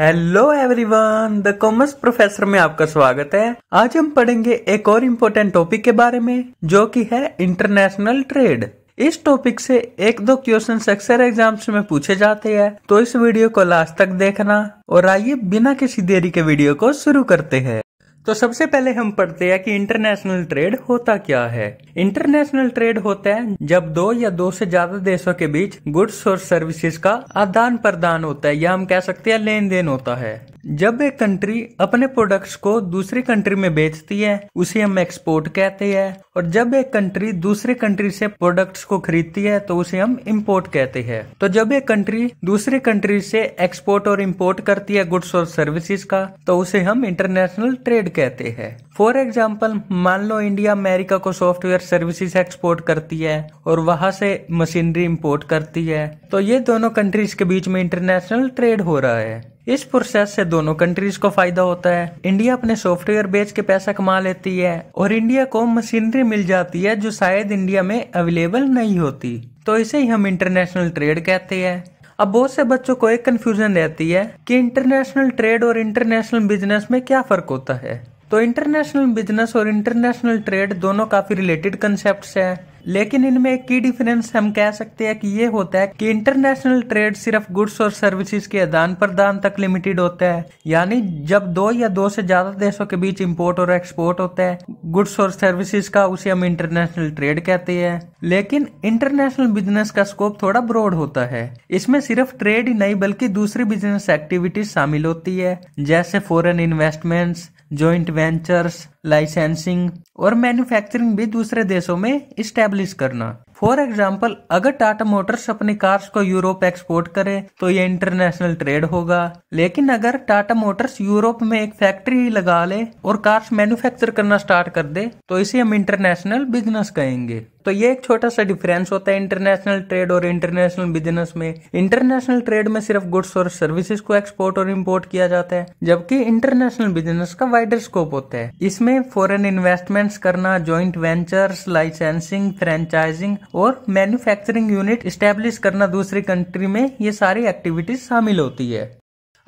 hello everyone the commerce professor में आपका स्वागत है आज हम पढ़ेंगे एक और इम्पोर्टेंट टॉपिक के बारे में जो कि है इंटरनेशनल ट्रेड इस टॉपिक से एक दो क्वेश्चन अक्सर एग्जाम्स में पूछे जाते हैं तो इस वीडियो को लास्ट तक देखना और आइए बिना किसी देरी के वीडियो को शुरू करते हैं तो सबसे पहले हम पढ़ते हैं कि इंटरनेशनल ट्रेड होता क्या है इंटरनेशनल ट्रेड होता है जब दो या दो से ज्यादा देशों के बीच गुड्स और सर्विसेज का आदान प्रदान होता है या हम कह सकते हैं लेन देन होता है जब एक कंट्री अपने प्रोडक्ट्स को दूसरी कंट्री में बेचती है उसे हम एक्सपोर्ट कहते हैं और जब एक कंट्री दूसरे कंट्री से प्रोडक्ट्स को खरीदती है तो उसे हम इंपोर्ट कहते हैं तो जब एक कंट्री दूसरे कंट्री से एक्सपोर्ट और इम्पोर्ट करती है गुड्स और सर्विसेज का तो उसे हम इंटरनेशनल ट्रेड कहते हैं फॉर एग्जाम्पल मान लो इंडिया अमेरिका को सॉफ्टवेयर सर्विसेज एक्सपोर्ट करती है और वहां से मशीनरी इम्पोर्ट करती है तो ये दोनों कंट्रीज के बीच में इंटरनेशनल ट्रेड हो रहा है इस प्रोसेस से दोनों कंट्रीज को फायदा होता है इंडिया अपने सॉफ्टवेयर बेच के पैसा कमा लेती है और इंडिया को मशीनरी मिल जाती है जो शायद इंडिया में अवेलेबल नहीं होती तो इसे ही हम इंटरनेशनल ट्रेड कहते हैं अब बहुत से बच्चों को एक कंफ्यूजन रहती है कि इंटरनेशनल ट्रेड और इंटरनेशनल बिजनेस में क्या फर्क होता है तो इंटरनेशनल बिजनेस और इंटरनेशनल ट्रेड दोनों काफी रिलेटेड कंसेप्ट है लेकिन इनमें एक की डिफरेंस हम कह सकते हैं कि ये होता है कि इंटरनेशनल ट्रेड सिर्फ गुड्स और सर्विसेज के आदान प्रदान तक लिमिटेड होता है यानी जब दो या दो से ज्यादा देशों के बीच इम्पोर्ट और एक्सपोर्ट होता है गुड्स और सर्विसेज का उसे हम इंटरनेशनल ट्रेड कहते हैं लेकिन इंटरनेशनल बिजनेस का स्कोप थोड़ा ब्रॉड होता है इसमें सिर्फ ट्रेड ही नहीं बल्कि दूसरी बिजनेस एक्टिविटीज शामिल होती है जैसे foreign investments joint ventures licensing और मैन्युफैक्चरिंग भी दूसरे देशों में स्टेब्लिश करना फॉर एग्जाम्पल अगर टाटा मोटर्स अपनी कार्स को यूरोप एक्सपोर्ट करे तो ये इंटरनेशनल ट्रेड होगा लेकिन अगर टाटा मोटर्स यूरोप में एक फैक्ट्री लगा ले और कार्स मैन्युफैक्चर करना स्टार्ट कर दे तो इसे हम इंटरनेशनल बिजनेस कहेंगे तो ये एक छोटा सा डिफरेंस होता है इंटरनेशनल ट्रेड और इंटरनेशनल बिजनेस में इंटरनेशनल ट्रेड में सिर्फ गुड्स और सर्विसेज को एक्सपोर्ट और इम्पोर्ट किया जाता है जबकि इंटरनेशनल बिजनेस का वाइडर स्कोप होता है इसमें में फॉरेन इन्वेस्टमेंट्स करना ज्वाइंट वेंचर्स लाइसेंसिंग फ्रेंचाइजिंग और मैन्युफैक्चरिंग यूनिट स्टेब्लिश करना दूसरी कंट्री में ये सारी एक्टिविटीज शामिल होती है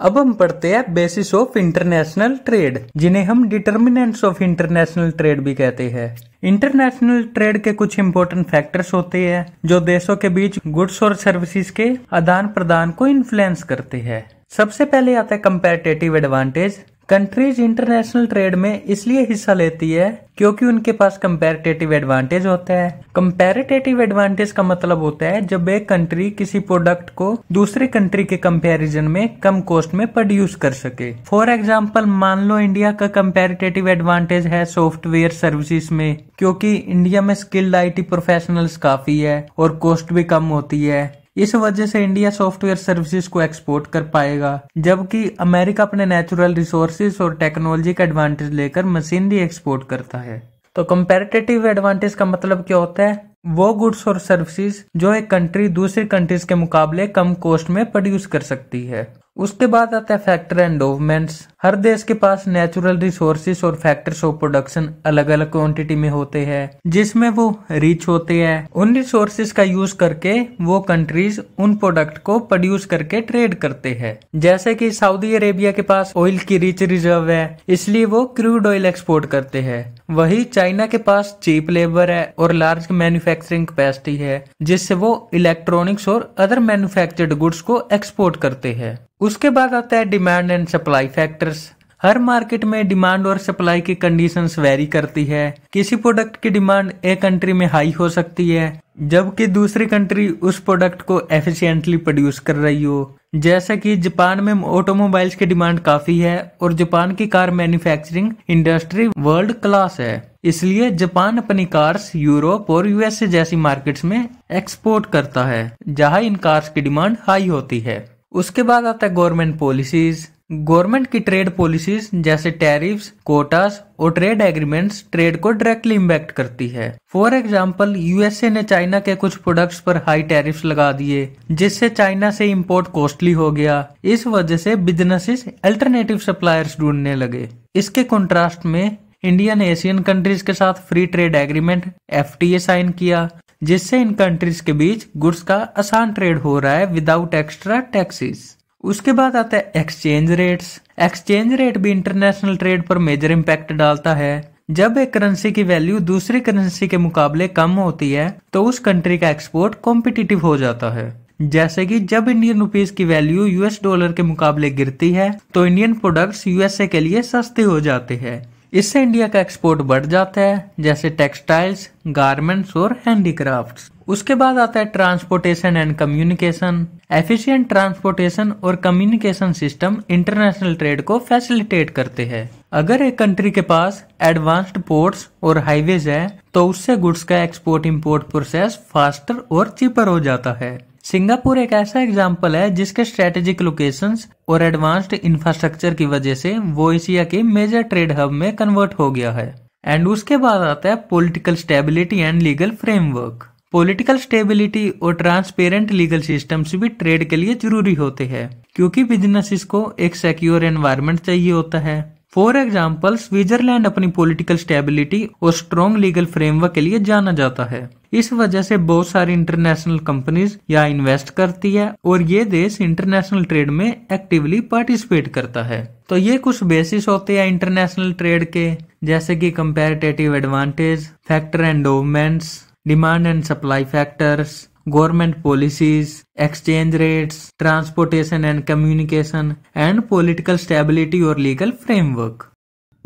अब हम पढ़ते हैं बेसिस ऑफ इंटरनेशनल ट्रेड जिन्हें हम डिटर्मिनेंट्स ऑफ इंटरनेशनल ट्रेड भी कहते हैं इंटरनेशनल ट्रेड के कुछ इम्पोर्टेंट फैक्टर्स होते हैं जो देशों के बीच गुड्स और सर्विसेज के आदान प्रदान को इन्फ्लुएंस करते हैं सबसे पहले आता है comparative advantage countries international trade में इसलिए हिस्सा लेती है क्योंकि उनके पास कंपेरिटेटिव एडवांटेज होता है कंपैरेटिव एडवांटेज का मतलब होता है जब एक कंट्री किसी प्रोडक्ट को दूसरी कंट्री के कंपैरिजन में कम कॉस्ट में प्रोड्यूस कर सके फॉर एग्जाम्पल मान लो इंडिया का कंपेरिटेटिव एडवांटेज है सॉफ्टवेयर सर्विसेज में क्योंकि इंडिया में स्किल्ड आईटी प्रोफेशनल्स काफी है और कॉस्ट भी कम होती है इस वजह से इंडिया सॉफ्टवेयर सर्विसेज को एक्सपोर्ट कर पाएगा जबकि अमेरिका अपने नेचुरल रिसोर्सेज और टेक्नोलॉजी का एडवांटेज लेकर मशीनरी एक्सपोर्ट करता है तो कंपेरेटिव एडवांटेज का मतलब क्या होता है वो गुड्स और सर्विसेज जो एक कंट्री दूसरी कंट्रीज के मुकाबले कम कॉस्ट में प्रोड्यूस कर सकती है उसके बाद आता है फैक्टर एंडोवमेंट्स हर देश के पास नेचुरल रिसोर्सेज और फैक्टर्स ऑफ प्रोडक्शन अलग अलग क्वांटिटी में होते हैं जिसमें वो रिच होते हैं उन रिसोर्सेज का यूज करके वो कंट्रीज उन प्रोडक्ट को प्रोड्यूस करके ट्रेड करते हैं जैसे कि सऊदी अरेबिया के पास ऑयल की रिच रिजर्व है इसलिए वो क्रूड ऑयल एक्सपोर्ट करते हैं वही चाइना के पास चीप लेबर है और लार्ज मैन्युफैक्चरिंग कैपेसिटी है जिससे वो इलेक्ट्रॉनिक्स और अदर मैन्युफैक्चर्ड गुड्स को एक्सपोर्ट करते हैं उसके बाद आता है डिमांड एंड सप्लाई फैक्टर्स हर मार्केट में डिमांड और सप्लाई की कंडीशंस वेरी करती है किसी प्रोडक्ट की डिमांड एक कंट्री में हाई हो सकती है जबकि दूसरी कंट्री उस प्रोडक्ट को एफिशिएंटली प्रोड्यूस कर रही हो जैसा कि जापान में ऑटोमोबाइल्स की डिमांड काफी है और जापान की car manufacturing industry world class है इसलिए जापान अपनी कार्स यूरोप और यूएसए जैसी मार्केट्स में एक्सपोर्ट करता है जहां इन कार्स की डिमांड हाई होती है उसके बाद आता है गवर्नमेंट पॉलिसीज गवर्नमेंट की ट्रेड पॉलिसीज जैसे टैरिफ्स, कोटास और ट्रेड एग्रीमेंट्स ट्रेड को डायरेक्टली इम्पैक्ट करती है फॉर एग्जाम्पल यूएसए ने चाइना के कुछ प्रोडक्ट्स पर हाई टैरिफ्स लगा दिए जिससे चाइना से इम्पोर्ट कॉस्टली हो गया इस वजह से बिजनेसेस अल्टरनेटिव सप्लायर्स ढूंढने लगे इसके कॉन्ट्रास्ट में इंडिया ने एशियन कंट्रीज के साथ free trade agreement F sign किया जिससे इन कंट्रीज के बीच गुड्स का आसान ट्रेड हो रहा है विदाउट एक्स्ट्रा टैक्सेस उसके बाद आता है एक्सचेंज रेट्स एक्सचेंज रेट भी इंटरनेशनल ट्रेड पर मेजर इम्पैक्ट डालता है जब एक करेंसी की वैल्यू दूसरी करेंसी के मुकाबले कम होती है तो उस कंट्री का एक्सपोर्ट कॉम्पिटिटिव हो जाता है जैसे कि जब इंडियन रुपीज की वैल्यू यूएस डॉलर के मुकाबले गिरती है तो इंडियन प्रोडक्ट्स यूएसए के लिए सस्ते हो जाते हैं इससे इंडिया का एक्सपोर्ट बढ़ जाता है जैसे टेक्सटाइल्स गारमेंट्स और हैंडीक्राफ्ट्स उसके बाद आता है transportation and communication efficient transportation और कम्युनिकेशन सिस्टम इंटरनेशनल ट्रेड को फैसिलिटेट करते हैं अगर एक कंट्री के पास एडवांस्ड पोर्ट्स और हाईवेज है तो उससे गुड्स का एक्सपोर्ट इंपोर्ट प्रोसेस फास्टर और चीपर हो जाता है सिंगापुर एक ऐसा एग्जाम्पल है जिसके स्ट्रेटेजिक लोकेशंस और एडवांस्ड इंफ्रास्ट्रक्चर की वजह से वो एशिया के मेजर ट्रेड हब में कन्वर्ट हो गया है एंड उसके बाद आता है political stability and legal framework political stability और ट्रांसपेरेंट लीगल सिस्टम्स भी ट्रेड के लिए जरूरी होते हैं क्योंकि बिजनेस को एक सिक्योर एनवायरमेंट चाहिए होता है फॉर एग्जाम्पल स्विट्जरलैंड अपनी पॉलिटिकल स्टेबिलिटी और स्ट्रॉन्ग लीगल फ्रेमवर्क के लिए जाना जाता है इस वजह से बहुत सारी इंटरनेशनल कंपनीज यहाँ इन्वेस्ट करती है और ये देश इंटरनेशनल ट्रेड में एक्टिवली पार्टिसिपेट करता है तो ये कुछ बेसिस होते हैं इंटरनेशनल ट्रेड के जैसे कि comparative advantage factor endowments demand and supply factors government policies exchange rates transportation and communication and political stability और लीगल फ्रेमवर्क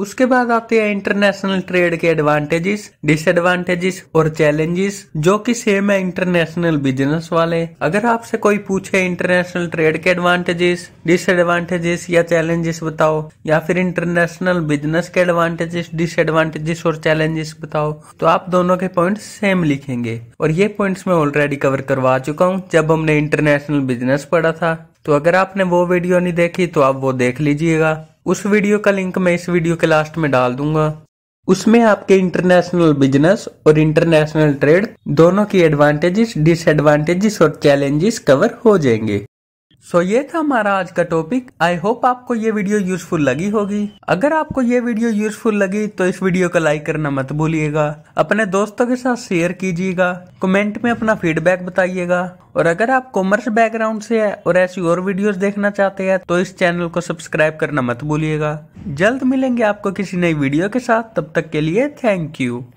उसके बाद आते हैं इंटरनेशनल ट्रेड के एडवांटेजेस डिसएडवांटेजेस और चैलेंजेस जो कि सेम है इंटरनेशनल बिजनेस वाले अगर आपसे कोई पूछे इंटरनेशनल ट्रेड के एडवांटेजेस डिसएडवांटेजेस या चैलेंजेस बताओ या फिर इंटरनेशनल बिजनेस के एडवांटेजेस डिसएडवांटेजेस और चैलेंजेस बताओ तो आप दोनों के पॉइंट सेम लिखेंगे और ये पॉइंट मैं ऑलरेडी कवर करवा चुका हूँ जब हमने इंटरनेशनल बिजनेस पढ़ा था तो अगर आपने वो वीडियो नहीं देखी तो आप वो देख लीजिएगा उस वीडियो का लिंक मैं इस वीडियो के लास्ट में डाल दूंगा उसमें आपके इंटरनेशनल बिजनेस और इंटरनेशनल ट्रेड दोनों की एडवांटेजेस डिसएडवांटेजेस और चैलेंजेस कवर हो जाएंगे सो so, ये था हमारा आज का टॉपिक आई होप आपको ये वीडियो यूजफुल लगी होगी अगर आपको ये वीडियो यूजफुल लगी तो इस वीडियो को लाइक करना मत भूलिएगा अपने दोस्तों के साथ शेयर कीजिएगा कमेंट में अपना फीडबैक बताइएगा और अगर आप कॉमर्स बैकग्राउंड से है और ऐसी और वीडियोस देखना चाहते हैं तो इस चैनल को सब्सक्राइब करना मत भूलिएगा जल्द मिलेंगे आपको किसी नई वीडियो के साथ तब तक के लिए थैंक यू